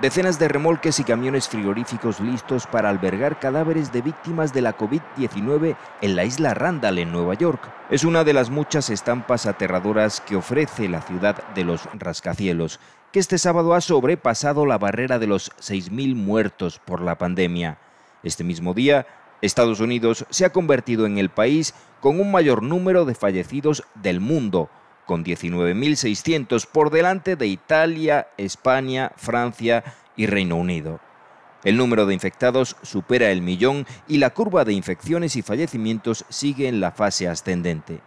Decenas de remolques y camiones frigoríficos listos para albergar cadáveres de víctimas de la COVID-19 en la isla Randall, en Nueva York. Es una de las muchas estampas aterradoras que ofrece la ciudad de los rascacielos, que este sábado ha sobrepasado la barrera de los 6.000 muertos por la pandemia. Este mismo día, Estados Unidos se ha convertido en el país con un mayor número de fallecidos del mundo con 19.600 por delante de Italia, España, Francia y Reino Unido. El número de infectados supera el millón y la curva de infecciones y fallecimientos sigue en la fase ascendente.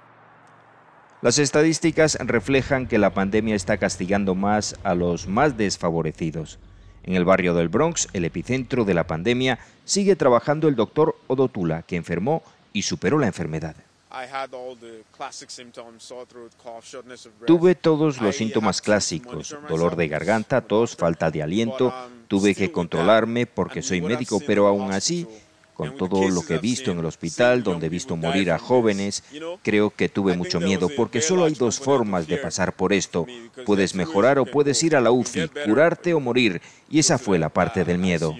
Las estadísticas reflejan que la pandemia está castigando más a los más desfavorecidos. En el barrio del Bronx, el epicentro de la pandemia, sigue trabajando el doctor Odotula, que enfermó y superó la enfermedad. Tuve todos los síntomas clásicos, dolor de garganta, tos, falta de aliento. Um, tuve que controlarme porque soy médico, pero aún así, con todo lo que he visto en el hospital, donde he visto morir a jóvenes, creo que tuve mucho miedo porque solo hay dos formas de pasar por esto. Puedes mejorar o puedes ir a la UFI, curarte o uh, morir. Y esa fue la parte del miedo.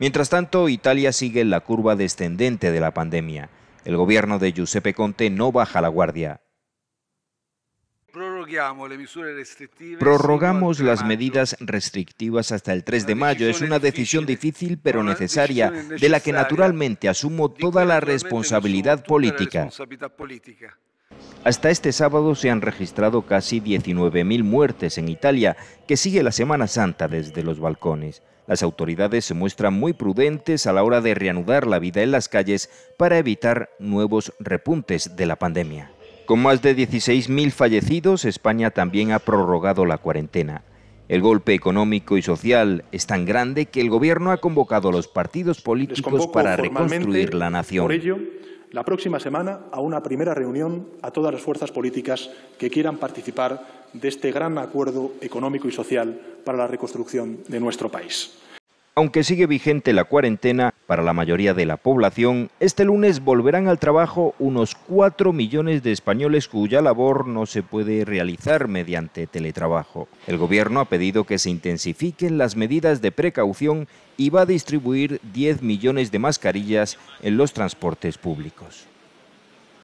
Mientras tanto, Italia sigue en la curva descendente de la pandemia. El gobierno de Giuseppe Conte no baja la guardia. Prorrogamos las medidas restrictivas hasta el 3 de mayo. Es una decisión difícil pero necesaria, de la que naturalmente asumo toda la responsabilidad política. Hasta este sábado se han registrado casi 19.000 muertes en Italia, que sigue la Semana Santa desde los balcones. Las autoridades se muestran muy prudentes a la hora de reanudar la vida en las calles para evitar nuevos repuntes de la pandemia. Con más de 16.000 fallecidos, España también ha prorrogado la cuarentena. El golpe económico y social es tan grande que el gobierno ha convocado a los partidos políticos para reconstruir la nación. Por ello, la próxima semana a una primera reunión a todas las fuerzas políticas que quieran participar de este gran acuerdo económico y social para la reconstrucción de nuestro país. Aunque sigue vigente la cuarentena para la mayoría de la población, este lunes volverán al trabajo unos 4 millones de españoles cuya labor no se puede realizar mediante teletrabajo. El gobierno ha pedido que se intensifiquen las medidas de precaución y va a distribuir 10 millones de mascarillas en los transportes públicos.